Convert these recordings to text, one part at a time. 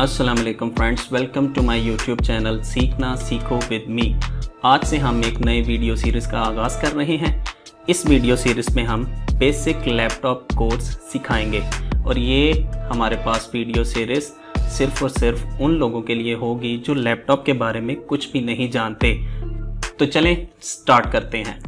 अस्सलाम वालेकुम friends welcome to my YouTube channel Seekhna Seekho with me आज से हम एक नए वीडियो सीरीज़ का आगाज़ कर रहे हैं इस वीडियो सीरीज़ में हम बेसिक लैपटॉप कोर्स सिखाएंगे और ये हमारे पास वीडियो सीरीज़ सिर्फ और सिर्फ उन लोगों के लिए होगी जो लैपटॉप के बारे में कुछ भी नहीं जानते तो चलें स्टार्ट करते हैं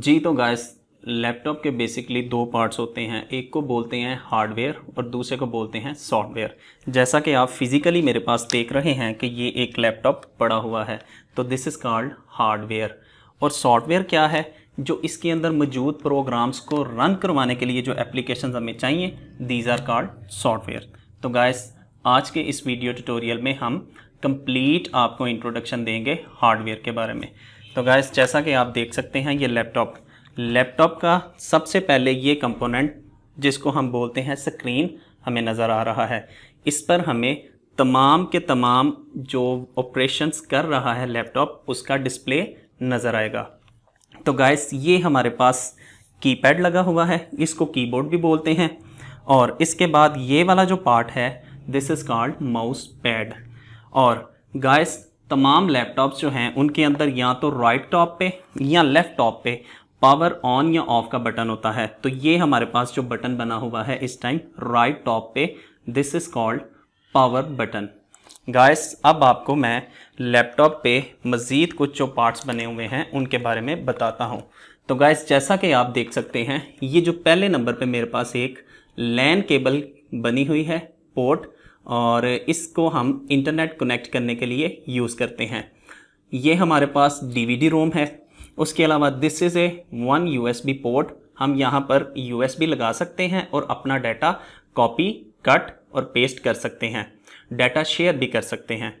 जी तो गाइस लैपटॉप के बेसिकली दो पार्ट्स होते हैं एक को बोलते हैं हार्डवेयर और दूसरे को बोलते हैं सॉफ्टवेयर जैसा कि आप फिज़िकली मेरे पास देख रहे हैं कि ये एक लैपटॉप पड़ा हुआ है तो दिस इज़ कॉल्ड हार्डवेयर और सॉफ्टवेयर क्या है जो इसके अंदर मौजूद प्रोग्राम्स को रन करवाने के लिए जो एप्लीकेशन हमें चाहिए दीज आर कॉल्ड सॉफ्टवेयर तो गायस आज के इस वीडियो ट्यूटोरियल में हम कंप्लीट आपको इंट्रोडक्शन देंगे हार्डवेयर के बारे में तो गायस जैसा कि आप देख सकते हैं ये लैपटॉप लैपटॉप का सबसे पहले ये कंपोनेंट जिसको हम बोलते हैं स्क्रीन हमें नज़र आ रहा है इस पर हमें तमाम के तमाम जो ऑपरेशंस कर रहा है लैपटॉप उसका डिस्प्ले नज़र आएगा तो गाइस ये हमारे पास कीपैड लगा हुआ है इसको कीबोर्ड भी बोलते हैं और इसके बाद ये वाला जो पार्ट है this is called mouse pad और गाइस तमाम लैपटॉप्स जो हैं उनके अंदर या तो राइट टॉप पे या लेफ़्ट टॉप पे पावर ऑन या ऑफ का बटन होता है तो ये हमारे पास जो बटन बना हुआ है इस टाइम राइट टॉप पे this is called power button guys अब आपको मैं लैपटॉप पे मज़ीद कुछ जो पार्ट्स बने हुए हैं उनके बारे में बताता हूँ तो गाइस जैसा कि आप देख सकते हैं ये जो पहले नंबर पे मेरे पास एक लैन केबल बनी हुई है पोर्ट और इसको हम इंटरनेट कनेक्ट करने के लिए यूज़ करते हैं ये हमारे पास डीवीडी रोम है उसके अलावा this is a one U port हम यहाँ पर यू लगा सकते हैं और अपना डाटा कॉपी कट और पेस्ट कर सकते हैं डाटा शेयर भी कर सकते हैं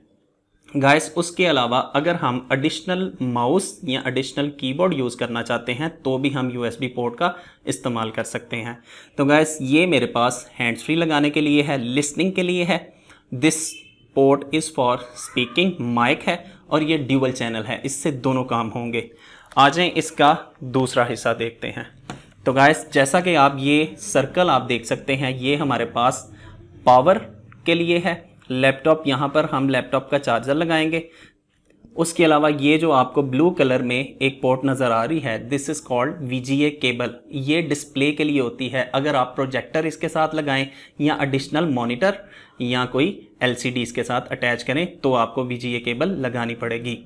गाइस उसके अलावा अगर हम एडिशनल माउस या एडिशनल कीबोर्ड यूज़ करना चाहते हैं तो भी हम यू पोर्ट का इस्तेमाल कर सकते हैं तो गाइस ये मेरे पास हैंड्स फ्री लगाने के लिए है लिसनिंग के लिए है this port is for speaking mic है और ये ड्यूबल चैनल है इससे दोनों काम होंगे आ जाएं इसका दूसरा हिस्सा देखते हैं तो गाइस जैसा कि आप ये सर्कल आप देख सकते हैं ये हमारे पास पावर के लिए है लैपटॉप यहाँ पर हम लैपटॉप का चार्जर लगाएंगे उसके अलावा ये जो आपको ब्लू कलर में एक पोर्ट नज़र आ रही है this is called V cable ये डिस्प्ले के लिए होती है अगर आप प्रोजेक्टर इसके साथ लगाएं या एडिशनल मॉनिटर या कोई एल इसके साथ अटैच करें तो आपको वी केबल लगानी पड़ेगी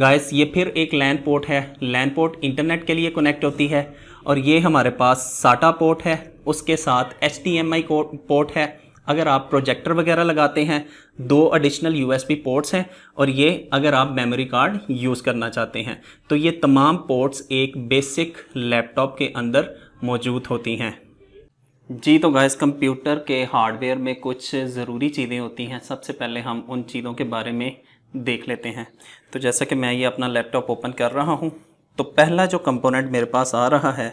गाइस ये फिर एक लैन पोर्ट है लैन पोर्ट इंटरनेट के लिए कनेक्ट होती है और ये हमारे पास साटा पोर्ट है उसके साथ एच पोर्ट है अगर आप प्रोजेक्टर वगैरह लगाते हैं दो एडिशनल यूएसबी पोर्ट्स हैं और ये अगर आप मेमोरी कार्ड यूज़ करना चाहते हैं तो ये तमाम पोर्ट्स एक बेसिक लैपटॉप के अंदर मौजूद होती हैं जी तो गैस कंप्यूटर के हार्डवेयर में कुछ ज़रूरी चीज़ें होती हैं सबसे पहले हम उन चीज़ों के बारे में देख लेते हैं तो जैसा कि मैं ये अपना लैपटॉप ओपन कर रहा हूँ तो पहला जो कंपोनेंट मेरे पास आ रहा है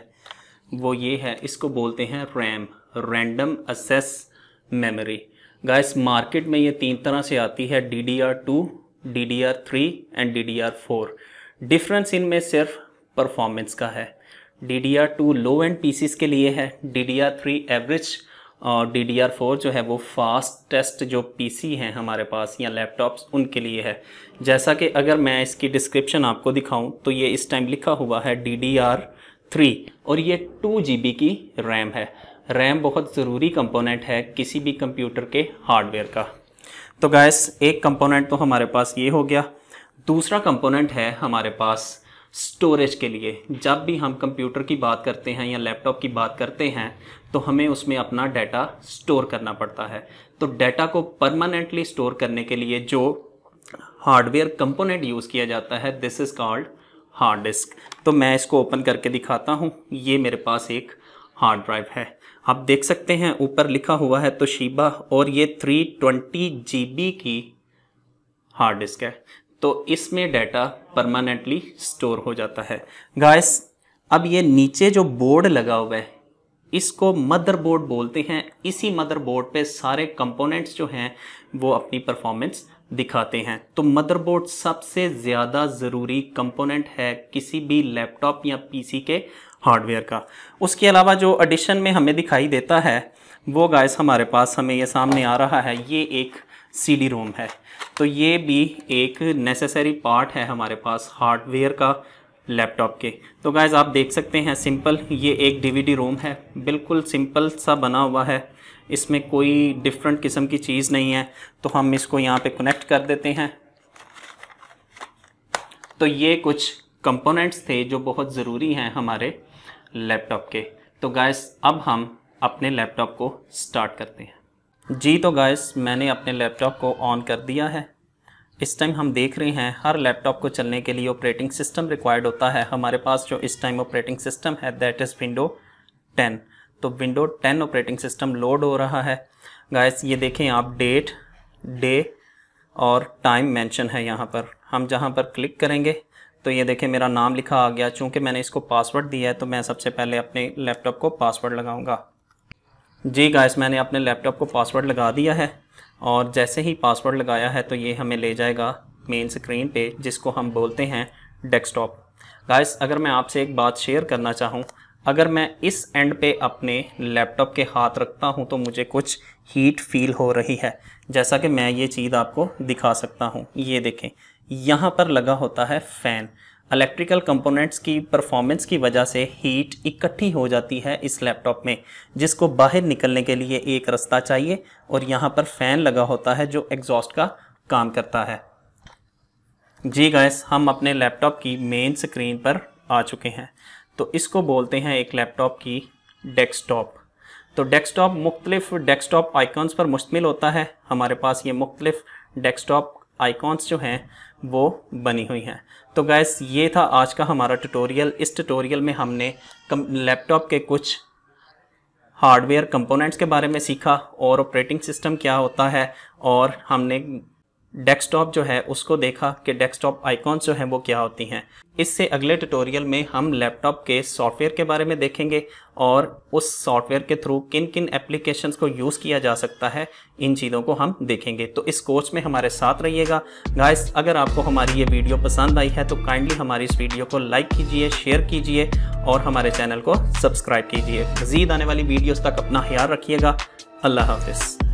वो ये है इसको बोलते हैं RAM random access memory guys market में ये तीन तरह से आती है D D R two D D R three and D D R four difference इनमें सिर्फ परफॉर्मेंस का है D D R two low end PCs के लिए है D D R three average और डी डी आर फोर जो है वो फास्टेस्ट जो पी सी हैं हमारे पास या लैपटॉप्स उनके लिए है जैसा कि अगर मैं इसकी डिस्क्रिप्शन आपको दिखाऊं तो ये इस टाइम लिखा हुआ है डी डी आर थ्री और ये टू जी बी की रैम है रैम बहुत ज़रूरी कंपोनेंट है किसी भी कंप्यूटर के हार्डवेयर का तो गैस एक कंपोनेंट तो हमारे पास ये हो गया दूसरा कंपोनेंट है हमारे पास स्टोरेज के लिए जब भी हम कंप्यूटर की बात करते हैं या लैपटॉप की बात करते हैं तो हमें उसमें अपना डाटा स्टोर करना पड़ता है तो डाटा को परमानेंटली स्टोर करने के लिए जो हार्डवेयर कंपोनेंट यूज़ किया जाता है this is called hard disk तो मैं इसको ओपन करके दिखाता हूँ ये मेरे पास एक हार्ड ड्राइव है आप देख सकते हैं ऊपर लिखा हुआ है तो शीबा और ये जी बी की हार्ड डिस्क है तो इसमें डाटा परमानेंटली स्टोर हो जाता है गाइस अब ये नीचे जो बोर्ड लगा हुआ है इसको मदरबोर्ड बोलते हैं इसी मदरबोर्ड पे सारे कंपोनेंट्स जो हैं वो अपनी परफॉर्मेंस दिखाते हैं तो मदरबोर्ड सबसे ज़्यादा ज़रूरी कंपोनेंट है किसी भी लैपटॉप या पीसी के हार्डवेयर का उसके अलावा जो एडिशन में हमें दिखाई देता है वो गाइस हमारे पास हमें ये सामने आ रहा है ये एक सी रोम है तो ये भी एक नेसेसरी पार्ट है हमारे पास हार्डवेयर का लैपटॉप के तो गाइज आप देख सकते हैं सिंपल ये एक डीवीडी रोम है बिल्कुल सिंपल सा बना हुआ है इसमें कोई डिफरेंट किस्म की चीज़ नहीं है तो हम इसको यहाँ पे कनेक्ट कर देते हैं तो ये कुछ कंपोनेंट्स थे जो बहुत ज़रूरी हैं हमारे लैपटॉप के तो गाइज़ अब हम अपने लैपटॉप को स्टार्ट करते हैं जी तो गाइस मैंने अपने लैपटॉप को ऑन कर दिया है इस टाइम हम देख रहे हैं हर लैपटॉप को चलने के लिए ऑपरेटिंग सिस्टम रिक्वायर्ड होता है हमारे पास जो इस टाइम ऑपरेटिंग सिस्टम है दैट इज़ विंडो 10 तो विंडो 10 ऑपरेटिंग सिस्टम लोड हो रहा है गाइस ये देखें आप डेट डे और टाइम मेंशन है यहाँ पर हम जहाँ पर क्लिक करेंगे तो ये देखें मेरा नाम लिखा आ गया चूँकि मैंने इसको पासवर्ड दिया है तो मैं सबसे पहले अपने लैपटॉप को पासवर्ड लगाऊँगा जी गाइस मैंने अपने लैपटॉप को पासवर्ड लगा दिया है और जैसे ही पासवर्ड लगाया है तो ये हमें ले जाएगा मेन स्क्रीन पे जिसको हम बोलते हैं डेस्कटॉप गाइस अगर मैं आपसे एक बात शेयर करना चाहूँ अगर मैं इस एंड पे अपने लैपटॉप के हाथ रखता हूँ तो मुझे कुछ हीट फील हो रही है जैसा कि मैं ये चीज़ आपको दिखा सकता हूँ ये देखें यहाँ पर लगा होता है फ़ैन इलेक्ट्रिकल कंपोनेंट्स की परफॉर्मेंस की वजह से हीट इकट्ठी हो जाती है इस लैपटॉप में जिसको बाहर निकलने के लिए एक रास्ता चाहिए और यहाँ पर फ़ैन लगा होता है जो एग्जॉस्ट का काम करता है जी गैस हम अपने लैपटॉप की मेन स्क्रीन पर आ चुके हैं तो इसको बोलते हैं एक लैपटॉप की डेस्कटॉप तो डेस्कटॉप मुख्तलिफ डेस्कटॉप आइकॉन्स पर मुश्तमिल होता है हमारे पास ये मुख्तलिफ डेस्कटॉप आइकॉन्स जो हैं वो बनी हुई हैं तो गैस ये था आज का हमारा ट्यूटोरियल इस ट्यूटोरियल में हमने लैपटॉप के कुछ हार्डवेयर कंपोनेंट्स के बारे में सीखा और ऑपरेटिंग सिस्टम क्या होता है और हमने डेस्कटॉप जो है उसको देखा कि डेस्कटॉप आइकॉन्स जो हैं वो क्या होती हैं इससे अगले ट्यूटोरियल में हम लैपटॉप के सॉफ्टवेयर के बारे में देखेंगे और उस सॉफ्टवेयर के थ्रू किन किन एप्लीकेशंस को यूज़ किया जा सकता है इन चीज़ों को हम देखेंगे तो इस कोर्स में हमारे साथ रहिएगा गाइस अगर आपको हमारी ये वीडियो पसंद आई है तो काइंडली हमारी इस वीडियो को लाइक कीजिए शेयर कीजिए और हमारे चैनल को सब्सक्राइब कीजिए मज़ीद आने वाली वीडियोज़ तक अपना ख्याल रखिएगा अल्लाह हाफिज़